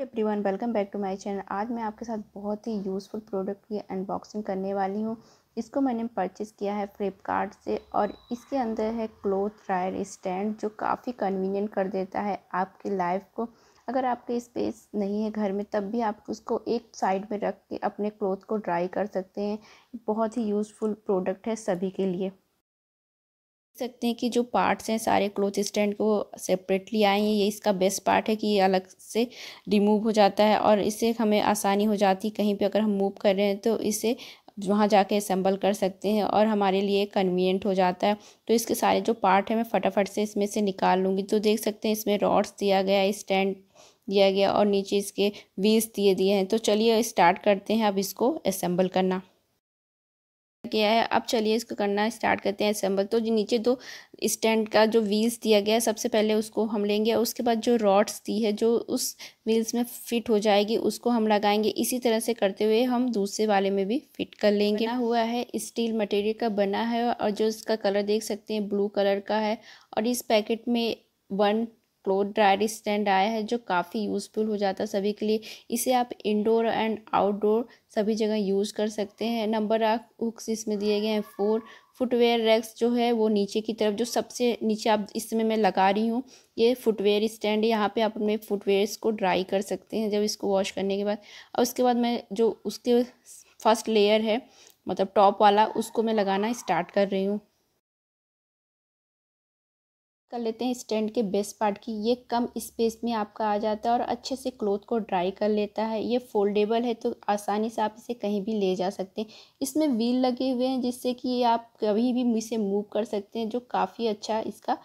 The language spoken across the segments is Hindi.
every everyone welcome back to my channel आज मैं आपके साथ बहुत ही यूज़फुल प्रोडक्ट की अनबॉक्सिंग करने वाली हूँ इसको मैंने परचेज़ किया है फ्लिपकार्ट से और इसके अंदर है क्लोथ ड्रायर स्टैंड जो काफ़ी कन्वीनियंट कर देता है आपकी लाइफ को अगर आपके स्पेस नहीं है घर में तब भी आप उसको एक साइड में रख के अपने क्लोथ को ड्राई कर सकते हैं बहुत ही यूज़फुल प्रोडक्ट है सभी के लिए सकते हैं कि जो पार्ट्स हैं सारे क्लोथ स्टैंड को सेपरेटली आए हैं ये इसका बेस्ट पार्ट है कि ये अलग से रिमूव हो जाता है और इससे हमें आसानी हो जाती है कहीं पे अगर हम मूव कर रहे हैं तो इसे वहाँ जाके असम्बल कर सकते हैं और हमारे लिए कन्वीनियंट हो जाता है तो इसके सारे जो पार्ट है मैं फटाफट से इसमें से निकाल लूँगी तो देख सकते हैं इसमें रॉड्स दिया गया स्टैंड दिया गया और नीचे इसके वीज दिए दिए हैं तो चलिए स्टार्ट करते हैं अब इसको असम्बल करना गया है अब चलिए इसको करना स्टार्ट करते हैं असम्बल तो जो नीचे दो स्टैंड का जो व्हील्स दिया गया है सबसे पहले उसको हम लेंगे और उसके बाद जो रॉड्स दी है जो उस व्हील्स में फिट हो जाएगी उसको हम लगाएंगे इसी तरह से करते हुए हम दूसरे वाले में भी फिट कर लेंगे बना हुआ है स्टील मटेरियल का बना है और जो इसका कलर देख सकते हैं ब्लू कलर का है और इस पैकेट में वन क्लोथ ड्रायर स्टैंड आया है जो काफ़ी यूज़फुल हो जाता है सभी के लिए इसे आप इंडोर एंड आउटडोर सभी जगह यूज़ कर सकते हैं नंबर आठ हुक्स इसमें दिए गए हैं फोर फुटवेयर रैक्स जो है वो नीचे की तरफ जो सबसे नीचे आप इसमें मैं लगा रही हूँ ये फुटवेयर स्टैंड यहाँ पे आप अपने फुटवेयर्स को ड्राई कर सकते हैं जब इसको वॉश करने के बाद और उसके बाद मैं जो उसके फर्स्ट लेयर है मतलब टॉप वाला उसको मैं लगाना स्टार्ट कर रही हूँ कर लेते हैं स्टैंड के बेस्ट पार्ट की ये कम स्पेस में आपका आ जाता है और अच्छे से क्लोथ को ड्राई कर लेता है ये फोल्डेबल है तो आसानी से आप इसे कहीं भी ले जा सकते हैं इसमें व्हील लगे हुए हैं जिससे कि आप कभी भी इसे मूव कर सकते हैं जो काफ़ी अच्छा इसका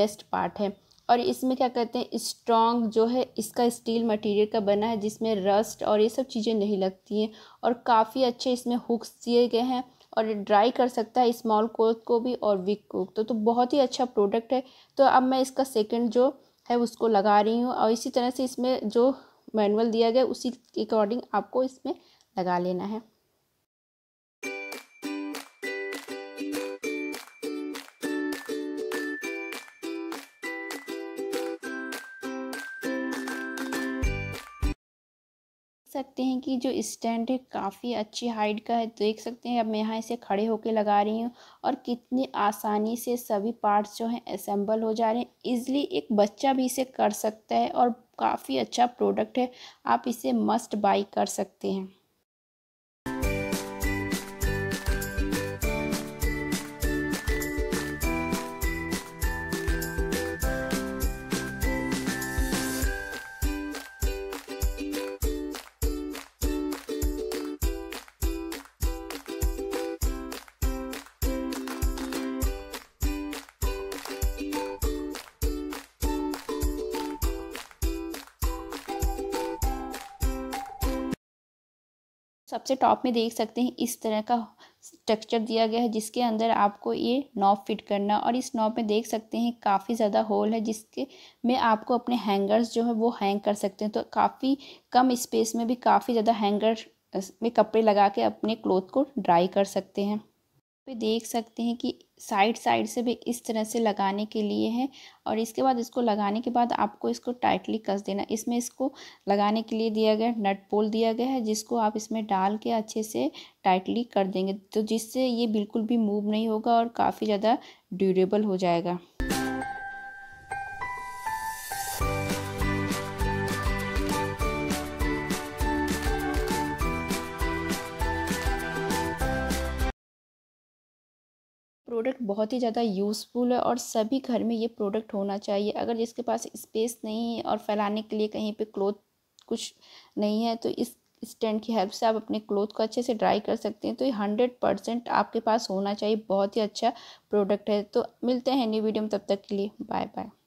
बेस्ट पार्ट है और इसमें क्या कहते हैं स्ट्रॉन्ग जो है इसका स्टील मटेरियल का बना है जिसमें रस्ट और ये सब चीज़ें नहीं लगती हैं और काफ़ी अच्छे इसमें हुक्स दिए गए हैं और ड्राई कर सकता है स्मॉल कोक को भी और विक कोक तो तो बहुत ही अच्छा प्रोडक्ट है तो अब मैं इसका सेकेंड जो है उसको लगा रही हूँ और इसी तरह से इसमें जो मैनुअल दिया गया उसी के अकॉर्डिंग आपको इसमें लगा लेना है सकते हैं कि जो स्टैंड है काफ़ी अच्छी हाइट का है देख सकते हैं अब मैं यहाँ इसे खड़े होकर लगा रही हूँ और कितने आसानी से सभी पार्ट्स जो हैं असेंबल हो जा रहे हैं ईज़िली एक बच्चा भी इसे कर सकता है और काफ़ी अच्छा प्रोडक्ट है आप इसे मस्ट बाई कर सकते हैं सबसे टॉप में देख सकते हैं इस तरह का स्ट्रक्चर दिया गया है जिसके अंदर आपको ये नॉब फिट करना और इस नॉब में देख सकते हैं काफ़ी ज़्यादा होल है जिसके में आपको अपने हैंगर्स जो है वो हैंग कर सकते हैं तो काफ़ी कम स्पेस में भी काफ़ी ज़्यादा हैंगर में कपड़े लगा के अपने क्लोथ को ड्राई कर सकते हैं पे देख सकते हैं कि साइड साइड से भी इस तरह से लगाने के लिए है और इसके बाद इसको लगाने के बाद आपको इसको टाइटली कस देना इसमें इसको लगाने के लिए दिया गया नट पोल दिया गया है जिसको आप इसमें डाल के अच्छे से टाइटली कर देंगे तो जिससे ये बिल्कुल भी मूव नहीं होगा और काफ़ी ज़्यादा ड्यूरेबल हो जाएगा प्रोडक्ट बहुत ही ज़्यादा यूज़फुल है और सभी घर में ये प्रोडक्ट होना चाहिए अगर जिसके पास स्पेस नहीं है और फैलाने के लिए कहीं पे क्लोथ कुछ नहीं है तो इस स्टैंड की हेल्प से आप अपने क्लोथ को अच्छे से ड्राई कर सकते हैं तो ये हंड्रेड परसेंट आपके पास होना चाहिए बहुत ही अच्छा प्रोडक्ट है तो मिलते हैं न्यू वीडियो में तब तक के लिए बाय बाय